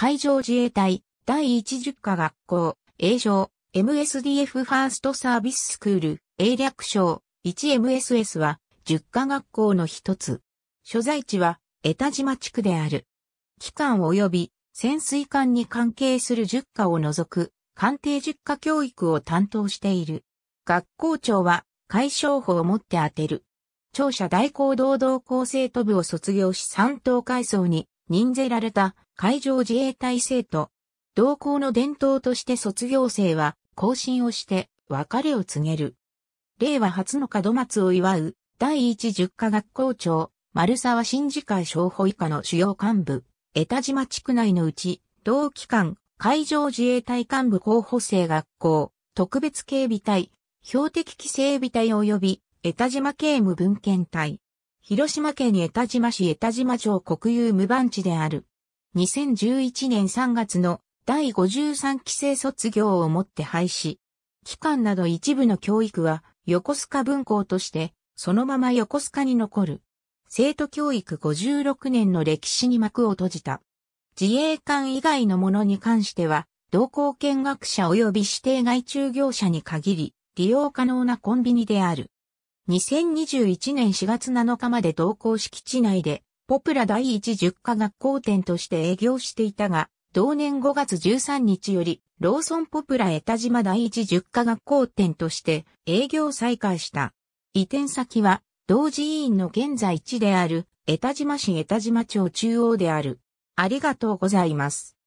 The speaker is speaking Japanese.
海上自衛隊、第110課学校、英賞、MSDF ファーストサービススクール、英略称、1MSS は、10課学校の一つ。所在地は、江田島地区である。機関及び潜水艦に関係する10課を除く、艦艇10課教育を担当している。学校長は、解消法をもって当てる。庁舎大行堂堂校生徒部を卒業し三等階層に任ぜられた海上自衛隊生徒。同校の伝統として卒業生は、更新をして、別れを告げる。令和初の門松を祝う、第一十科学校長、丸沢新次会小保以下の主要幹部、江田島地区内のうち、同期間、海上自衛隊幹部候補生学校、特別警備隊、標的規制備隊及び、江田島警務文献隊。広島県江田島市江田島町国有無番地である。2011年3月の第53期生卒業をもって廃止。機関など一部の教育は横須賀分校として、そのまま横須賀に残る。生徒教育56年の歴史に幕を閉じた。自衛官以外のものに関しては、同行見学者及び指定外注業者に限り、利用可能なコンビニである。2021年4月7日まで同行敷地内でポプラ第一十科学校店として営業していたが、同年5月13日より、ローソンポプラ江田島第一十科学校店として営業再開した。移転先は、同寺員の現在地である、江田島市江田島町中央である。ありがとうございます。